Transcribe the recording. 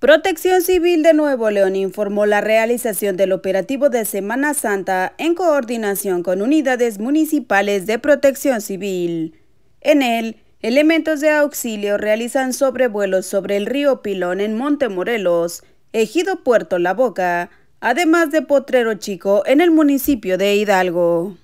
Protección Civil de Nuevo León informó la realización del operativo de Semana Santa en coordinación con unidades municipales de protección civil. En él, elementos de auxilio realizan sobrevuelos sobre el río Pilón en Montemorelos, ejido Puerto La Boca, además de Potrero Chico en el municipio de Hidalgo.